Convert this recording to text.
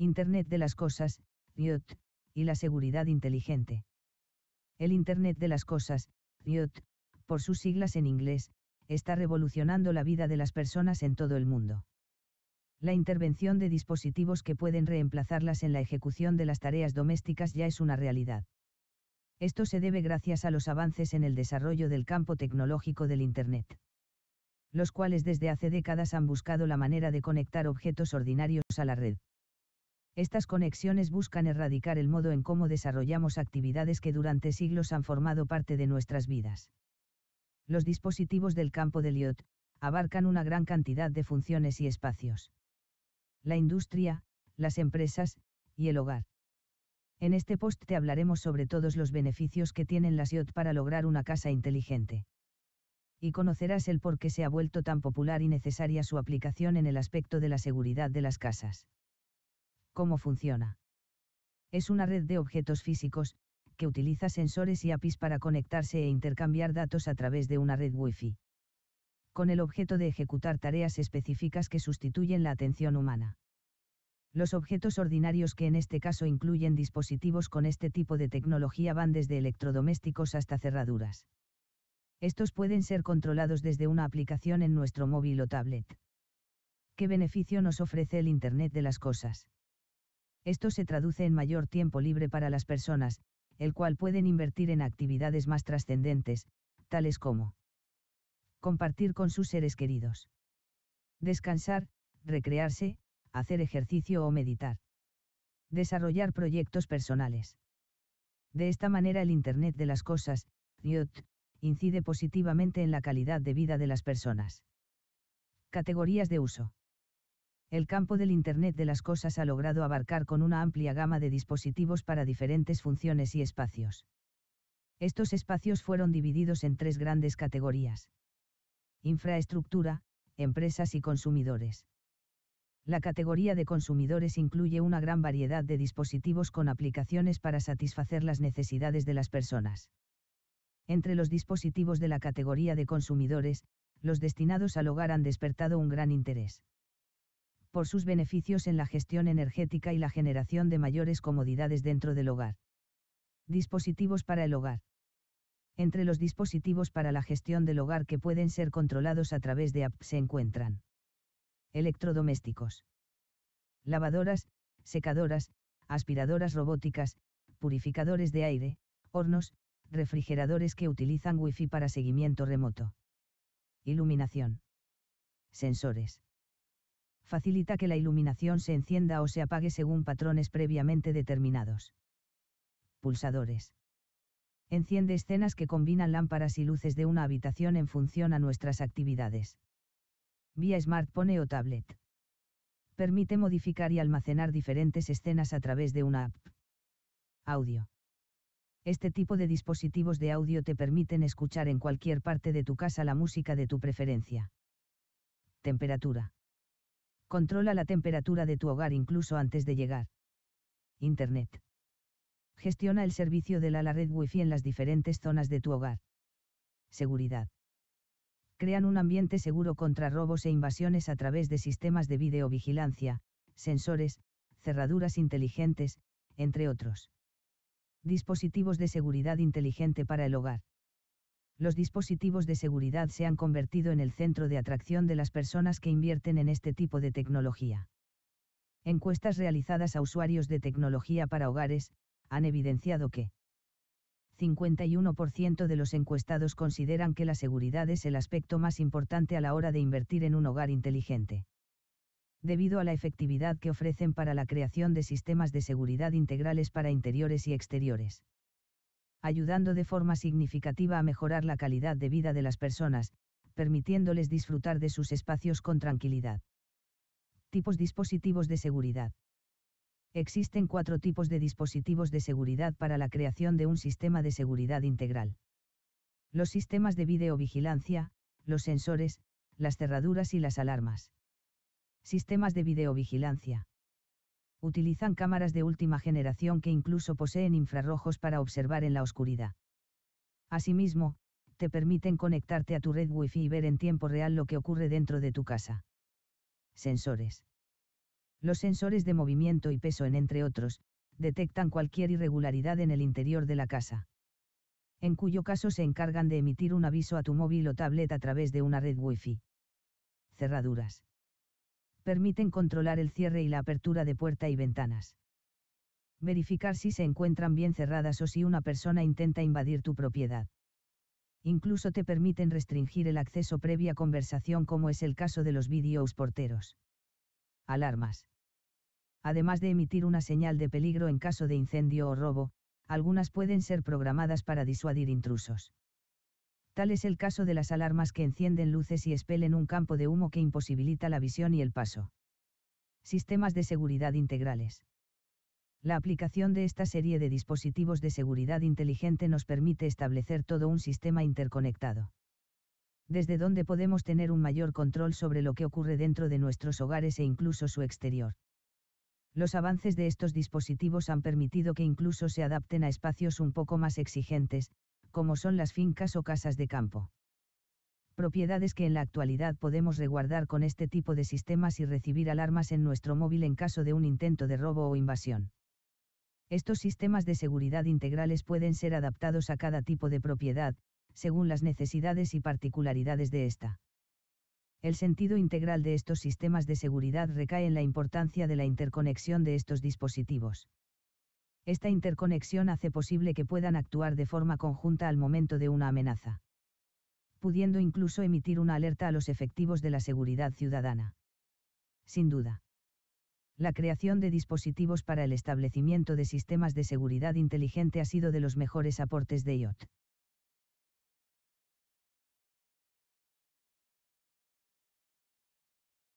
Internet de las Cosas, IoT, y la seguridad inteligente. El Internet de las Cosas, IoT, por sus siglas en inglés, está revolucionando la vida de las personas en todo el mundo. La intervención de dispositivos que pueden reemplazarlas en la ejecución de las tareas domésticas ya es una realidad. Esto se debe gracias a los avances en el desarrollo del campo tecnológico del Internet. Los cuales desde hace décadas han buscado la manera de conectar objetos ordinarios a la red. Estas conexiones buscan erradicar el modo en cómo desarrollamos actividades que durante siglos han formado parte de nuestras vidas. Los dispositivos del campo de IOT, abarcan una gran cantidad de funciones y espacios. La industria, las empresas, y el hogar. En este post te hablaremos sobre todos los beneficios que tienen las IoT para lograr una casa inteligente. Y conocerás el por qué se ha vuelto tan popular y necesaria su aplicación en el aspecto de la seguridad de las casas. ¿Cómo funciona? Es una red de objetos físicos, que utiliza sensores y APIs para conectarse e intercambiar datos a través de una red Wi-Fi. Con el objeto de ejecutar tareas específicas que sustituyen la atención humana. Los objetos ordinarios que en este caso incluyen dispositivos con este tipo de tecnología van desde electrodomésticos hasta cerraduras. Estos pueden ser controlados desde una aplicación en nuestro móvil o tablet. ¿Qué beneficio nos ofrece el Internet de las Cosas? Esto se traduce en mayor tiempo libre para las personas, el cual pueden invertir en actividades más trascendentes, tales como compartir con sus seres queridos, descansar, recrearse, hacer ejercicio o meditar, desarrollar proyectos personales. De esta manera el Internet de las Cosas, incide positivamente en la calidad de vida de las personas. Categorías de uso el campo del Internet de las Cosas ha logrado abarcar con una amplia gama de dispositivos para diferentes funciones y espacios. Estos espacios fueron divididos en tres grandes categorías. Infraestructura, empresas y consumidores. La categoría de consumidores incluye una gran variedad de dispositivos con aplicaciones para satisfacer las necesidades de las personas. Entre los dispositivos de la categoría de consumidores, los destinados al hogar han despertado un gran interés por sus beneficios en la gestión energética y la generación de mayores comodidades dentro del hogar. Dispositivos para el hogar. Entre los dispositivos para la gestión del hogar que pueden ser controlados a través de app se encuentran electrodomésticos, lavadoras, secadoras, aspiradoras robóticas, purificadores de aire, hornos, refrigeradores que utilizan Wi-Fi para seguimiento remoto. Iluminación. Sensores facilita que la iluminación se encienda o se apague según patrones previamente determinados. Pulsadores. Enciende escenas que combinan lámparas y luces de una habitación en función a nuestras actividades. Vía smartphone o tablet. Permite modificar y almacenar diferentes escenas a través de una app. Audio. Este tipo de dispositivos de audio te permiten escuchar en cualquier parte de tu casa la música de tu preferencia. Temperatura Controla la temperatura de tu hogar incluso antes de llegar. Internet. Gestiona el servicio de la, red Wi-Fi en las diferentes zonas de tu hogar. Seguridad. Crean un ambiente seguro contra robos e invasiones a través de sistemas de videovigilancia, sensores, cerraduras inteligentes, entre otros. Dispositivos de seguridad inteligente para el hogar los dispositivos de seguridad se han convertido en el centro de atracción de las personas que invierten en este tipo de tecnología. Encuestas realizadas a usuarios de tecnología para hogares, han evidenciado que 51% de los encuestados consideran que la seguridad es el aspecto más importante a la hora de invertir en un hogar inteligente. Debido a la efectividad que ofrecen para la creación de sistemas de seguridad integrales para interiores y exteriores ayudando de forma significativa a mejorar la calidad de vida de las personas, permitiéndoles disfrutar de sus espacios con tranquilidad. Tipos dispositivos de seguridad. Existen cuatro tipos de dispositivos de seguridad para la creación de un sistema de seguridad integral. Los sistemas de videovigilancia, los sensores, las cerraduras y las alarmas. Sistemas de videovigilancia utilizan cámaras de última generación que incluso poseen infrarrojos para observar en la oscuridad. Asimismo, te permiten conectarte a tu red Wi-Fi y ver en tiempo real lo que ocurre dentro de tu casa. Sensores. Los sensores de movimiento y peso, en entre otros, detectan cualquier irregularidad en el interior de la casa. En cuyo caso se encargan de emitir un aviso a tu móvil o tablet a través de una red Wi-Fi. Cerraduras permiten controlar el cierre y la apertura de puerta y ventanas. Verificar si se encuentran bien cerradas o si una persona intenta invadir tu propiedad. Incluso te permiten restringir el acceso previa conversación como es el caso de los videos porteros. Alarmas. Además de emitir una señal de peligro en caso de incendio o robo, algunas pueden ser programadas para disuadir intrusos. Tal es el caso de las alarmas que encienden luces y expelen un campo de humo que imposibilita la visión y el paso. Sistemas de seguridad integrales. La aplicación de esta serie de dispositivos de seguridad inteligente nos permite establecer todo un sistema interconectado. Desde donde podemos tener un mayor control sobre lo que ocurre dentro de nuestros hogares e incluso su exterior. Los avances de estos dispositivos han permitido que incluso se adapten a espacios un poco más exigentes, como son las fincas o casas de campo. Propiedades que en la actualidad podemos reguardar con este tipo de sistemas y recibir alarmas en nuestro móvil en caso de un intento de robo o invasión. Estos sistemas de seguridad integrales pueden ser adaptados a cada tipo de propiedad, según las necesidades y particularidades de esta. El sentido integral de estos sistemas de seguridad recae en la importancia de la interconexión de estos dispositivos. Esta interconexión hace posible que puedan actuar de forma conjunta al momento de una amenaza. Pudiendo incluso emitir una alerta a los efectivos de la seguridad ciudadana. Sin duda. La creación de dispositivos para el establecimiento de sistemas de seguridad inteligente ha sido de los mejores aportes de IoT.